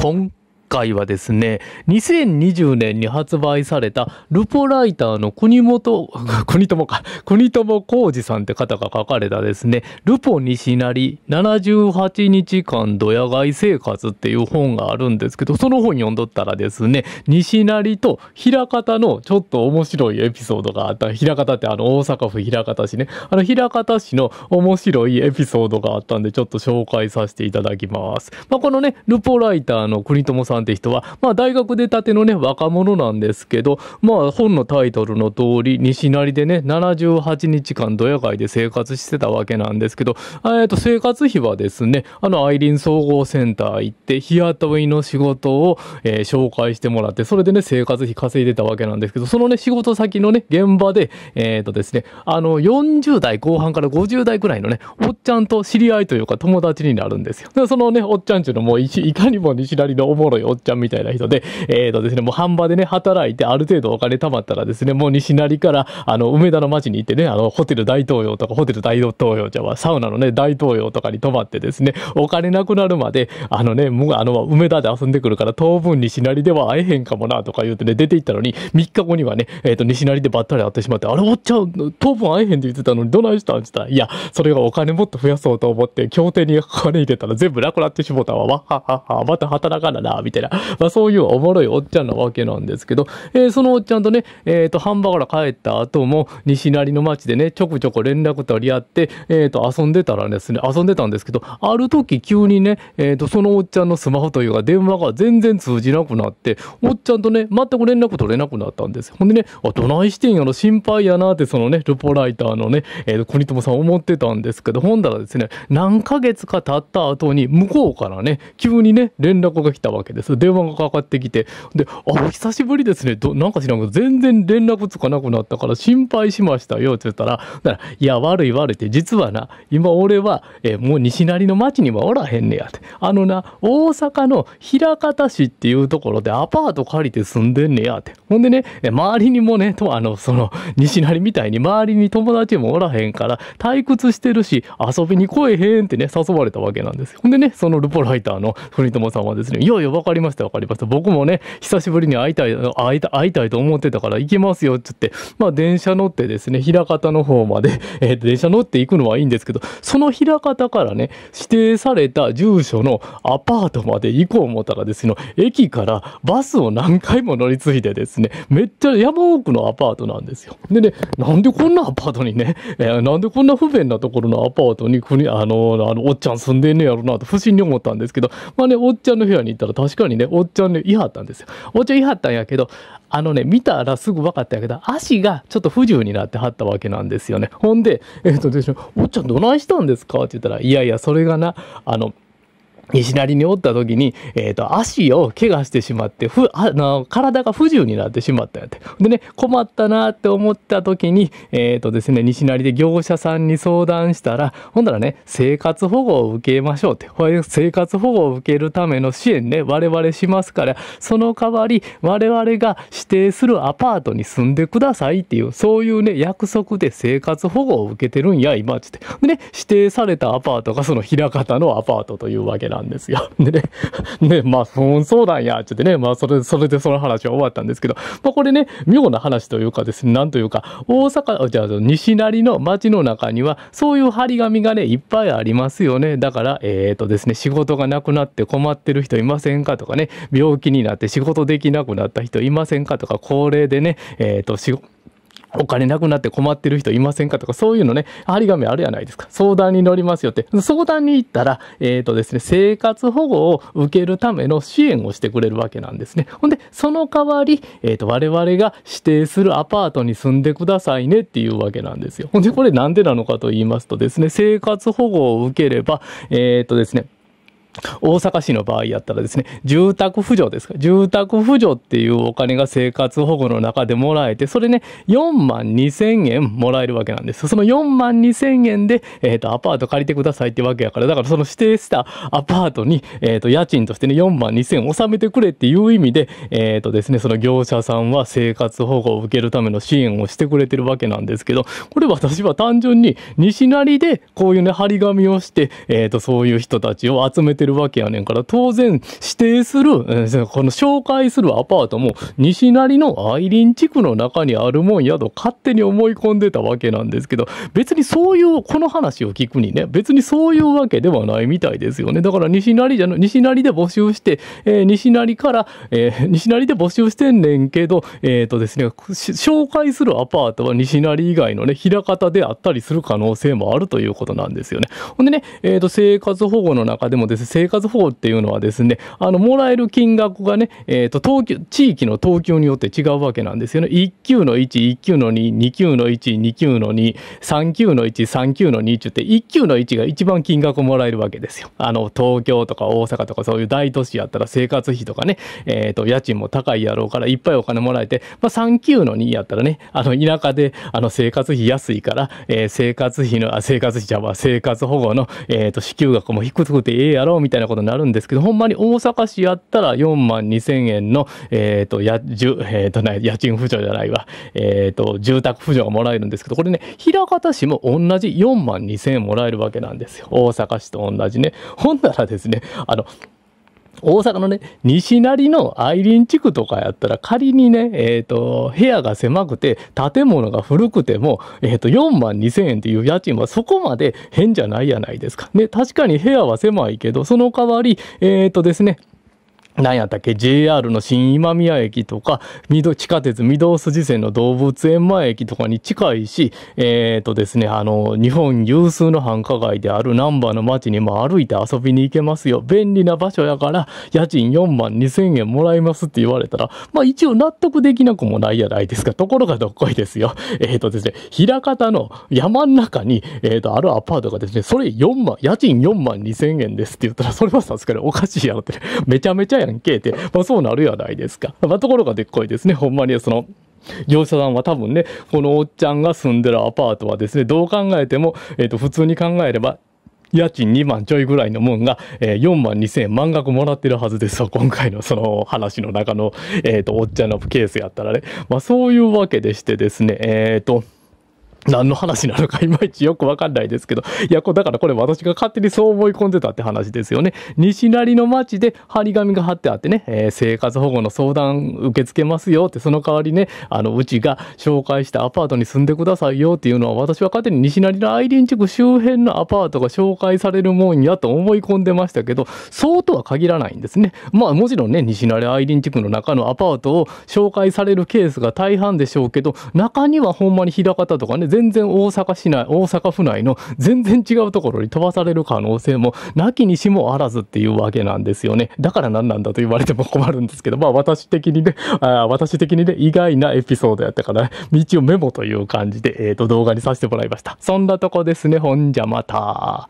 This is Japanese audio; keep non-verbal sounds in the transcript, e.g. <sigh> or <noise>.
空回はですね、2020年に発売されたルポライターの国本、<laughs> 国友か、国友浩二さんって方が書かれたですね、ルポ西成78日間ドヤ街生活っていう本があるんですけど、その本読んどったらですね、西成と平方のちょっと面白いエピソードがあった。平方ってあの大阪府平方市ね、あの平方市の面白いエピソードがあったんで、ちょっと紹介させていただきます。まあ、このね、ルポライターの国友さんんて人は、まあ、大学出たてのね、若者なんですけど、まあ、本のタイトルの通り、西成でね、78日間ドヤ街で生活してたわけなんですけど、えっ、と、生活費はですね、あの、アイリン総合センター行って、日雇いの仕事を、えー、紹介してもらって、それでね、生活費稼いでたわけなんですけど、そのね、仕事先のね、現場で、えっ、とですね、あの、40代後半から50代くらいのね、おっちゃんと知り合いというか友達になるんですよ。で、そのね、おっちゃんちのもうい、<laughs> いかにも西成のおもろいおっちゃんみたいな人で、えっ、ー、とですね、もう半場でね、働いてある程度お金貯まったらですね、もう西成から、あの、梅田の町に行ってね、あの、ホテル大東洋とか、ホテル大東洋じゃサウナのね、大東洋とかに泊まってですね、お金なくなるまで、あのね、もう、あの、梅田で遊んでくるから、当分西成では会えへんかもな、とか言うてね、出て行ったのに、3日後にはね、えっ、ー、と、西成でばったり会ってしまって、あれ、おっちゃん、当分会えへんって言ってたのに、どないしたんって言ったら、いや、それがお金もっと増やそうと思って、協定に金入れたら全部なくなってしもたわ、わっはっはっは、また働かなな、みたいな。てな、まあ、そういうおもろいおっちゃんなわけなんですけど、えー、そのおっちゃんとね、えっ、ー、と、半ンから帰った後も、西成の町でね、ちょこちょこ連絡取り合って、えっ、と、遊んでたらですね、遊んでたんですけど、ある時急にね、えっ、と、そのおっちゃんのスマホというか、電話が全然通じなくなって、おっちゃんとね、全く連絡取れなくなったんです。ほんでね、あ、どないしてんやろ、心配やなって、そのね、ルポライターのね、えっ、と、国友さん思ってたんですけど、ほんだらですね、何ヶ月か経った後に、向こうからね、急にね、連絡が来たわけです。そう電話がかかってきて、で、あ、お久しぶりですね。どなんか知らんけど、全然連絡つかなくなったから心配しましたよって言ったら、だからいや、悪い悪いって、実はな、今俺は、えもう西成の町にはおらへんねやって。あのな、大阪の枚方市っていうところでアパート借りて住んでんねやって。ほんでね、周りにもね、とあの、その、西成みたいに周りに友達もおらへんから、退屈してるし、遊びに来えへんってね、誘われたわけなんですよ。ほんでね、そのルポライターの国友さんはですね、いやいや、わかりりました、わかりました。僕もね、久しぶりに会いたい、会いたい、会いたいと思ってたから行きますよ、つって。まあ、電車乗ってですね、枚方の方まで、えー、電車乗って行くのはいいんですけど、その枚方からね、指定された住所のアパートまで行こう思ったらですね、駅からバスを何回も乗り継いでですね、めっちゃ山奥のアパートなんですよ。でね、なんでこんなアパートにね、えー、なんでこんな不便なところのアパートに国、あの、あの、おっちゃん住んでんねやろなと不審に思ったんですけど、まあね、おっちゃんの部屋に行ったら確かににね、おっちょんに言いはったんですよ。おっちょん言いはったんやけど、あのね、見たらすぐ分かったんやけど、足がちょっと不自由になってはったわけなんですよね。ほんで、えっ、ー、とでしょ、おっちゃんどないしたんですかって言ったら、いやいや、それがな、あの、西成におった時に、えっ、ー、と、足を怪我してしまって、ふ、あの、体が不自由になってしまったんやって。でね、困ったなって思った時に、えっ、ー、とですね、西成で業者さんに相談したら、ほんだらね、生活保護を受けましょうって。生活保護を受けるための支援ね、我々しますから、その代わり、我々が指定するアパートに住んでくださいっていう、そういうね、約束で生活保護を受けてるんや、今、つって。でね、指定されたアパートがその平方のアパートというわけなんなんですよ。<laughs> でね、ね、<laughs> まあ、そうなんや、ちょっとね、まあ、それ、それでその話は終わったんですけど、まあ、これね、妙な話というかですね、なんというか、大阪、じゃあ、西成の街の中には、そういう張り紙がね、いっぱいありますよね。だから、えっ、ー、とですね、仕事がなくなって困ってる人いませんかとかね、病気になって仕事できなくなった人いませんかとか、高齢でね、えっ、ー、と、仕事、お金なくなって困ってる人いませんかとか、そういうのね、張り紙あるやないですか。相談に乗りますよって。相談に行ったら、えっ、ー、とですね、生活保護を受けるための支援をしてくれるわけなんですね。ほんで、その代わり、えっ、ー、と、我々が指定するアパートに住んでくださいねっていうわけなんですよ。ほんで、これなんでなのかと言いますとですね、生活保護を受ければ、えっ、ー、とですね、大阪市の場合やったらですね、住宅扶助ですか。住宅扶助っていうお金が生活保護の中でもらえて、それね、4万2千円もらえるわけなんです。その4万2千円で、えっ、ー、と、アパート借りてくださいってわけやから、だからその指定したアパートに、えっ、ー、と、家賃としてね、4万2千円納めてくれっていう意味で、えっ、ー、とですね、その業者さんは生活保護を受けるための支援をしてくれてるわけなんですけど、これ私は単純に西成でこういうね、張り紙をして、えっ、と、そういう人たちを集めてるるわけやねんから、当然指定する、この紹介するアパートも西成の愛林地区の中にあるもんやと勝手に思い込んでたわけなんですけど、別にそういう、この話を聞くにね、別にそういうわけではないみたいですよね。だから西成じゃ西成で募集して、えー、西成から、えー、西成で募集してんねんけど、えっ、ー、とですね、紹介するアパートは西成以外のね、枚方であったりする可能性もあるということなんですよね。ほんでね、えっ、ー、と、生活保護の中でもですね、生活保護っていうのはですね、あの、もらえる金額がね、えっ、ー、と、東京、地域の東京によって違うわけなんですよね。1級の1、1級の2、2級の1、2級の2、3級の1、3級の2って言1級の1が一番金額もらえるわけですよ。あの、東京とか大阪とかそういう大都市やったら生活費とかね、えっ、ー、と、家賃も高いやろうからいっぱいお金もらえて、まあ、3級の2やったらね、あの、田舎で、あの、生活費安いから、えー、生活費の、あ、生活費じゃあ、生活保護の、えっ、ー、と、支給額も低くてええやろう、みたいなことになるんですけど、ほんまに大阪市やったら4万2 0 0 0円の、えっ、ー、と、や、じゅ、えっ、ー、とね、家賃扶助じゃないわ。えっ、ー、と、住宅扶助がもらえるんですけど、これね、平方市も同じ4万2 0円もらえるわけなんですよ。大阪市と同じね。ほんならですね、あの、大阪のね、西成の愛林地区とかやったら仮にね、えっ、ー、と、部屋が狭くて、建物が古くても、えっ、ー、と、4万2 0 0 0円っていう家賃はそこまで変じゃないやないですか。ね、確かに部屋は狭いけど、その代わり、えっ、ー、とですね、何やったっけ ?JR の新今宮駅とか、地下鉄御堂筋線の動物園前駅とかに近いし、えっ、ー、とですね、あの、日本有数の繁華街である難波の街にも歩いて遊びに行けますよ。便利な場所やから、家賃4万2千円もらいますって言われたら、まあ一応納得できなくもないやないですか。ところがどっこいですよ。<laughs> えっ、ー、とですね、平方の山ん中に、えっ、ー、と、あるアパートがですね、それ4万、家賃4万2千円ですって言ったら、それはさすがにおかしいやろって、めちゃめちゃやんけって、まあ、そうなるやないですか。まあ、ところがでっこいですね、ほんまにその、業者さんは多分ね、このおっちゃんが住んでるアパートはですね、どう考えても、えっ、ー、と、普通に考えれば、家賃2万ちょいぐらいのもんが、えー、4万2000円満額もらってるはずですわ、今回のその話の中の、えっ、ー、と、おっちゃんのケースやったらね。まあ、そういうわけでしてですね、えっ、と、何の話なのかいまいちよくわかんないですけど、いや、だからこれ私が勝手にそう思い込んでたって話ですよね。西成の町で張り紙が貼ってあってね、えー、生活保護の相談受け付けますよって、その代わりね、あの、うちが紹介したアパートに住んでくださいよっていうのは、私は勝手に西成のアイリン地区周辺のアパートが紹介されるもんやと思い込んでましたけど、そうとは限らないんですね。まあ、もちろんね、西成アイリン地区の中のアパートを紹介されるケースが大半でしょうけど、中にはほんまに平方とかね、全然大阪市内、大阪府内の <laughs> 全然違うところに飛ばされる可能性もなきにしもあらずっていうわけなんですよね。だから何なんだと言われても困るんですけど、まあ私的にね、あ私的にね、意外なエピソードやったから、道をメモという感じで、えっ、ー、と動画にさせてもらいました。そんなとこですね。ほんじゃまた。